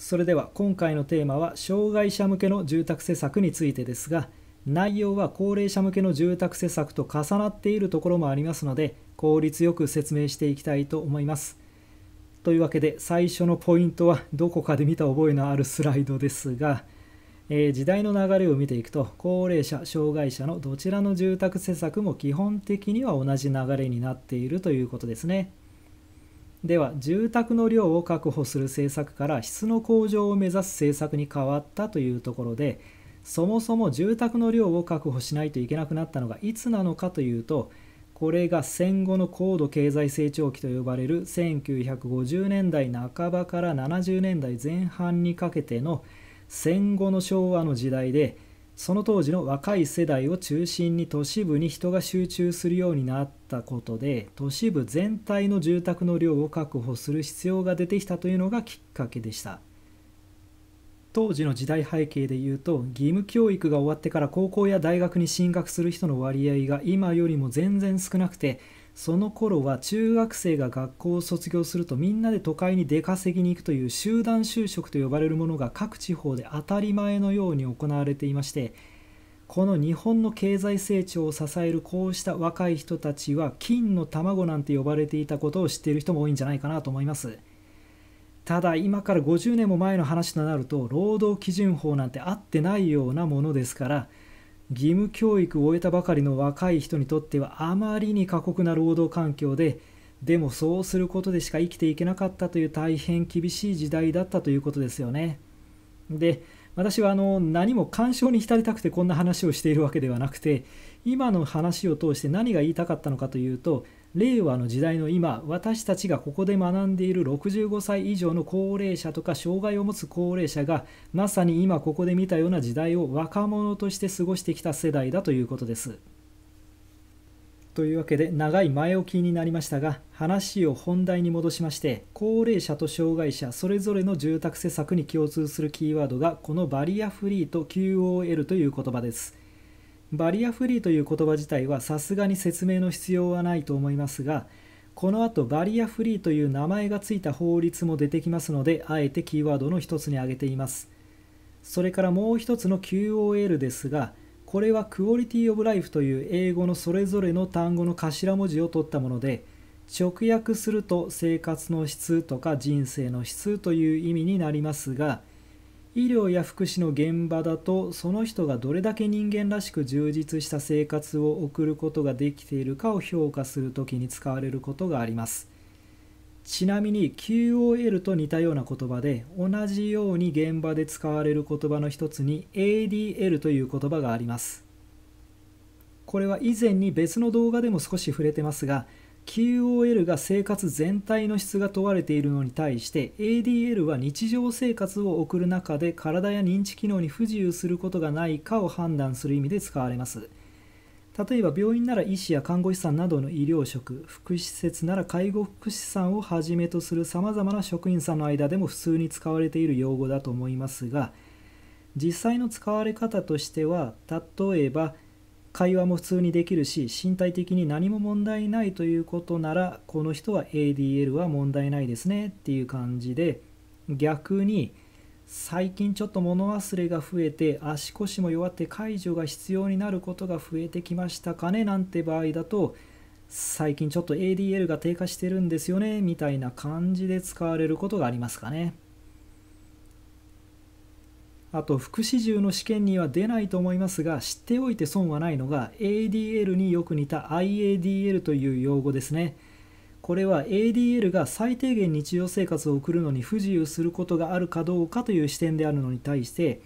それでは今回のテーマは障害者向けの住宅施策についてですが内容は高齢者向けの住宅施策と重なっているところもありますので効率よく説明していきたいと思います。というわけで最初のポイントはどこかで見た覚えのあるスライドですが、えー、時代の流れを見ていくと高齢者障害者のどちらの住宅施策も基本的には同じ流れになっているということですね。では住宅の量を確保する政策から質の向上を目指す政策に変わったというところでそもそも住宅の量を確保しないといけなくなったのがいつなのかというとこれが戦後の高度経済成長期と呼ばれる1950年代半ばから70年代前半にかけての戦後の昭和の時代でその当時の若い世代を中心に都市部に人が集中するようになったことで都市部全体の住宅の量を確保する必要が出てきたというのがきっかけでした当時の時代背景でいうと義務教育が終わってから高校や大学に進学する人の割合が今よりも全然少なくてその頃は中学生が学校を卒業するとみんなで都会に出稼ぎに行くという集団就職と呼ばれるものが各地方で当たり前のように行われていましてこの日本の経済成長を支えるこうした若い人たちは金の卵なんて呼ばれていたことを知っている人も多いんじゃないかなと思いますただ今から50年も前の話となると労働基準法なんて合ってないようなものですから義務教育を終えたばかりの若い人にとってはあまりに過酷な労働環境ででもそうすることでしか生きていけなかったという大変厳しい時代だったということですよね。で私はあの何も感傷に浸りたくてこんな話をしているわけではなくて今の話を通して何が言いたかったのかというと令和の時代の今私たちがここで学んでいる65歳以上の高齢者とか障害を持つ高齢者がまさに今ここで見たような時代を若者として過ごしてきた世代だということです。というわけで長い前置きになりましたが話を本題に戻しまして高齢者と障害者それぞれの住宅施策に共通するキーワードがこのバリアフリーと QOL という言葉です。バリアフリーという言葉自体はさすがに説明の必要はないと思いますがこの後バリアフリーという名前がついた法律も出てきますのであえてキーワードの一つに挙げていますそれからもう一つの QOL ですがこれはクオリティオブライフという英語のそれぞれの単語の頭文字を取ったもので直訳すると生活の質とか人生の質という意味になりますが医療や福祉の現場だとその人がどれだけ人間らしく充実した生活を送ることができているかを評価する時に使われることがありますちなみに QOL と似たような言葉で同じように現場で使われる言葉の一つに ADL という言葉がありますこれは以前に別の動画でも少し触れてますが QOL が生活全体の質が問われているのに対して ADL は日常生活を送る中で体や認知機能に不自由することがないかを判断する意味で使われます例えば病院なら医師や看護師さんなどの医療職福祉施設なら介護福祉さんをはじめとするさまざまな職員さんの間でも普通に使われている用語だと思いますが実際の使われ方としては例えば「会話も普通にできるし身体的に何も問題ないということならこの人は ADL は問題ないですねっていう感じで逆に最近ちょっと物忘れが増えて足腰も弱って介助が必要になることが増えてきましたかねなんて場合だと最近ちょっと ADL が低下してるんですよねみたいな感じで使われることがありますかね。あと副始終の試験には出ないと思いますが知っておいて損はないのが ADL によく似た IADL という用語ですねこれは ADL が最低限日常生活を送るのに不自由することがあるかどうかという視点であるのに対して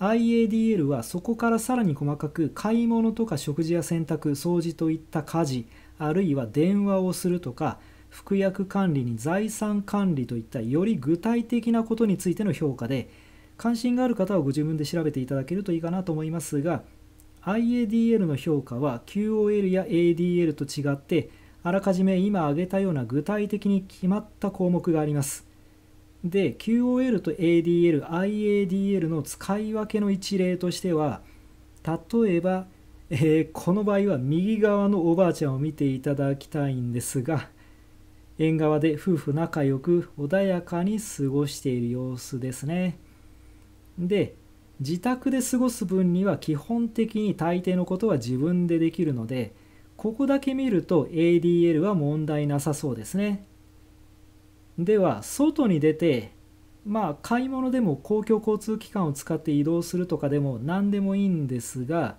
IADL はそこからさらに細かく買い物とか食事や洗濯掃除といった家事あるいは電話をするとか服薬管理に財産管理といったより具体的なことについての評価で関心がある方はご自分で調べていただけるといいかなと思いますが IADL の評価は QOL や ADL と違ってあらかじめ今挙げたような具体的に決まった項目がありますで QOL と ADL、IADL の使い分けの一例としては例えば、えー、この場合は右側のおばあちゃんを見ていただきたいんですが縁側で夫婦仲良く穏やかに過ごしている様子ですね。で自宅で過ごす分には基本的に大抵のことは自分でできるのでここだけ見ると ADL は問題なさそうですねでは外に出てまあ買い物でも公共交通機関を使って移動するとかでも何でもいいんですが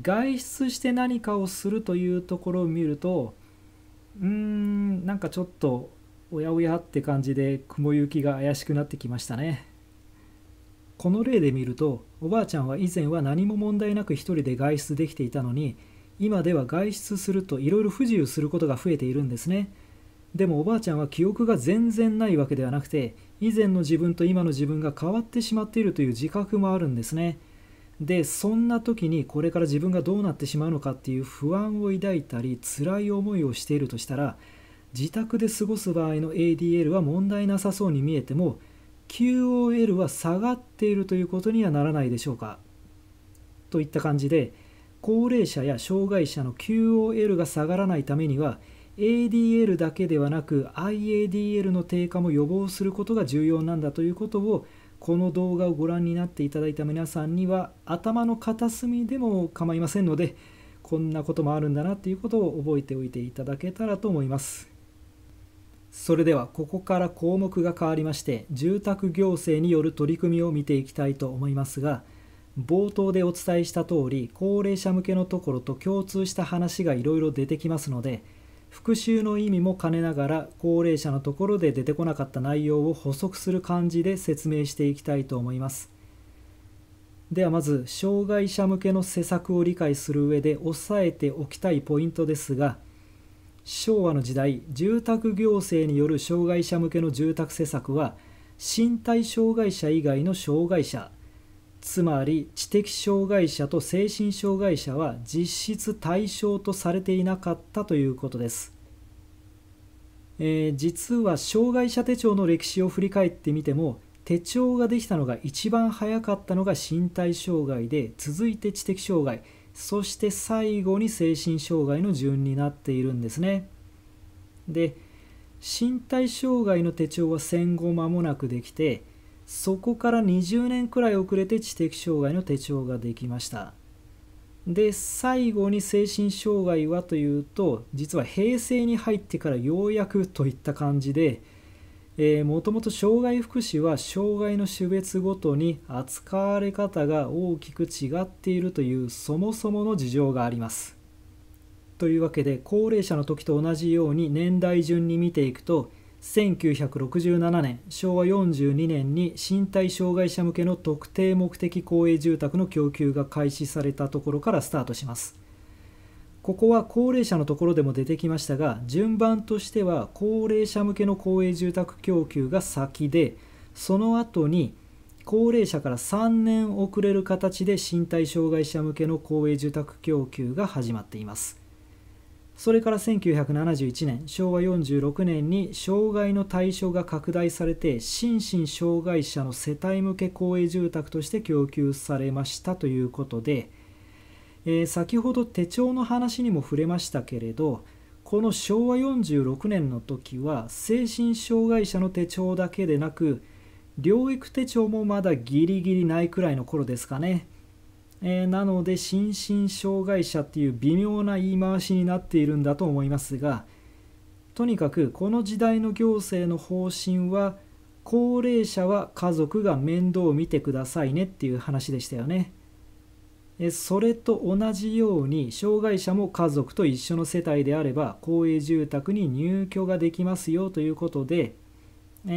外出して何かをするというところを見るとうーんなんかちょっとおやおやって感じで雲行きが怪しくなってきましたね。この例で見るとおばあちゃんは以前は何も問題なく一人で外出できていたのに今では外出するといろいろ不自由することが増えているんですねでもおばあちゃんは記憶が全然ないわけではなくて以前の自分と今の自分が変わってしまっているという自覚もあるんですねでそんな時にこれから自分がどうなってしまうのかっていう不安を抱いたり辛い思いをしているとしたら自宅で過ごす場合の ADL は問題なさそうに見えても QOL は下がっているということにはならないでしょうかといった感じで高齢者や障害者の QOL が下がらないためには ADL だけではなく IADL の低下も予防することが重要なんだということをこの動画をご覧になっていただいた皆さんには頭の片隅でも構いませんのでこんなこともあるんだなっていうことを覚えておいていただけたらと思います。それではここから項目が変わりまして住宅行政による取り組みを見ていきたいと思いますが冒頭でお伝えした通り高齢者向けのところと共通した話がいろいろ出てきますので復習の意味も兼ねながら高齢者のところで出てこなかった内容を補足する感じで説明していきたいと思いますではまず障害者向けの施策を理解する上で押さえておきたいポイントですが「昭和の時代住宅行政による障害者向けの住宅施策は身体障害者以外の障害者つまり知的障害者と精神障害者は実質対象とされていなかったということです、えー、実は障害者手帳の歴史を振り返ってみても手帳ができたのが一番早かったのが身体障害で続いて知的障害そして最後に精神障害の順になっているんですねで身体障害の手帳は戦後間もなくできてそこから20年くらい遅れて知的障害の手帳ができましたで最後に精神障害はというと実は平成に入ってからようやくといった感じでもともと障害福祉は障害の種別ごとに扱われ方が大きく違っているというそもそもの事情があります。というわけで高齢者の時と同じように年代順に見ていくと1967年昭和42年に身体障害者向けの特定目的公営住宅の供給が開始されたところからスタートします。ここは高齢者のところでも出てきましたが順番としては高齢者向けの公営住宅供給が先でその後に高齢者から3年遅れる形で身体障害者向けの公営住宅供給が始まっていますそれから1971年昭和46年に障害の対象が拡大されて心身障害者の世帯向け公営住宅として供給されましたということでえー、先ほど手帳の話にも触れましたけれどこの昭和46年の時は精神障害者の手帳だけでなく療育手帳もまだギリギリないくらいの頃ですかね、えー、なので心身障害者っていう微妙な言い回しになっているんだと思いますがとにかくこの時代の行政の方針は高齢者は家族が面倒を見てくださいねっていう話でしたよね。それと同じように障害者も家族と一緒の世帯であれば公営住宅に入居ができますよということで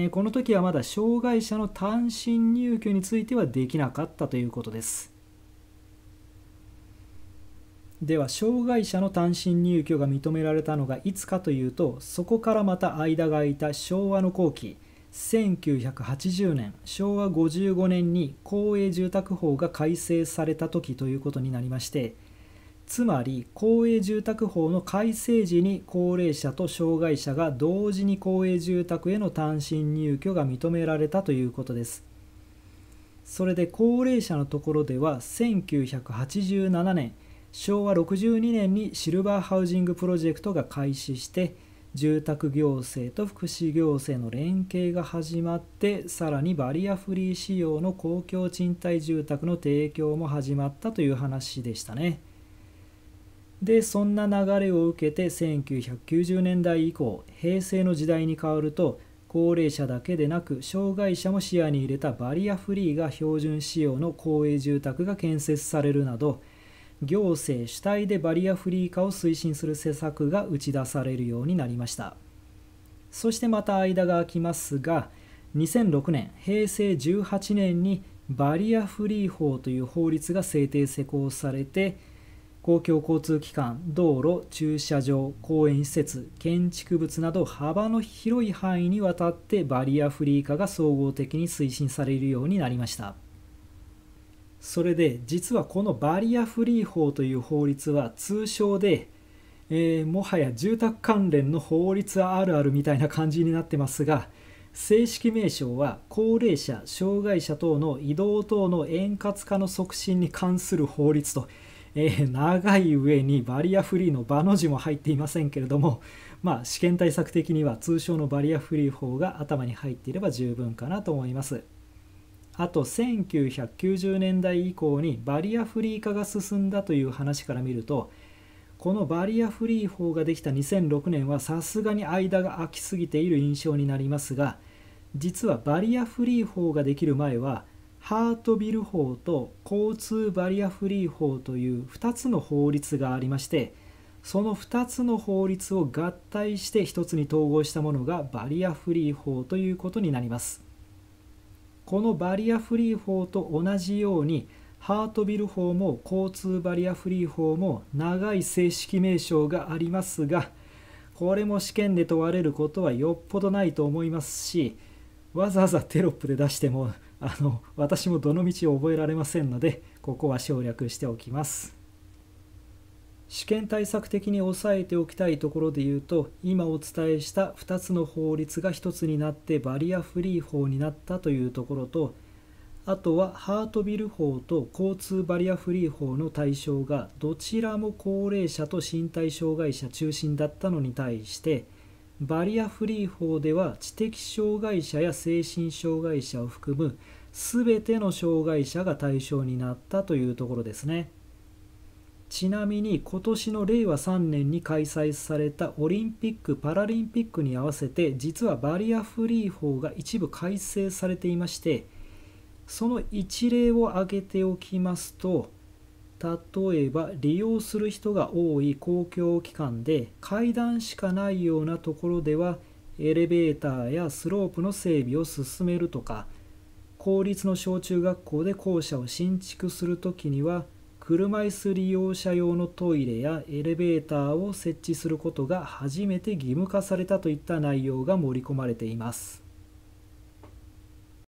この時はまだ障害者の単身入居についてはできなかったということですでは障害者の単身入居が認められたのがいつかというとそこからまた間が空いた昭和の後期1980年昭和55年に公営住宅法が改正された時ということになりましてつまり公営住宅法の改正時に高齢者と障害者が同時に公営住宅への単身入居が認められたということですそれで高齢者のところでは1987年昭和62年にシルバーハウジングプロジェクトが開始して住宅行政と福祉行政の連携が始まってさらにバリアフリー仕様の公共賃貸住宅の提供も始まったという話でしたねでそんな流れを受けて1990年代以降平成の時代に変わると高齢者だけでなく障害者も視野に入れたバリアフリーが標準仕様の公営住宅が建設されるなど行政主体でバリアフリー化を推進する施策が打ち出されるようになりましたそしてまた間が空きますが2006年平成18年にバリアフリー法という法律が制定施行されて公共交通機関道路駐車場公園施設建築物など幅の広い範囲にわたってバリアフリー化が総合的に推進されるようになりました。それで実はこのバリアフリー法という法律は通称で、えー、もはや住宅関連の法律あるあるみたいな感じになってますが正式名称は高齢者障害者等の移動等の円滑化の促進に関する法律と、えー、長い上にバリアフリーの場の字も入っていませんけれどもまあ試験対策的には通称のバリアフリー法が頭に入っていれば十分かなと思います。あと1990年代以降にバリアフリー化が進んだという話から見るとこのバリアフリー法ができた2006年はさすがに間が空きすぎている印象になりますが実はバリアフリー法ができる前はハートビル法と交通バリアフリー法という2つの法律がありましてその2つの法律を合体して1つに統合したものがバリアフリー法ということになります。このバリアフリー法と同じようにハートビル法も交通バリアフリー法も長い正式名称がありますがこれも試験で問われることはよっぽどないと思いますしわざわざテロップで出してもあの私もどの道を覚えられませんのでここは省略しておきます。試験対策的に押さえておきたいところで言うと今お伝えした2つの法律が1つになってバリアフリー法になったというところとあとはハートビル法と交通バリアフリー法の対象がどちらも高齢者と身体障害者中心だったのに対してバリアフリー法では知的障害者や精神障害者を含む全ての障害者が対象になったというところですね。ちなみに今年の令和3年に開催されたオリンピック・パラリンピックに合わせて実はバリアフリー法が一部改正されていましてその一例を挙げておきますと例えば利用する人が多い公共機関で階段しかないようなところではエレベーターやスロープの整備を進めるとか公立の小中学校で校舎を新築するときには車椅子利用者用のトイレやエレベーターを設置することが初めて義務化されたといった内容が盛り込まれています。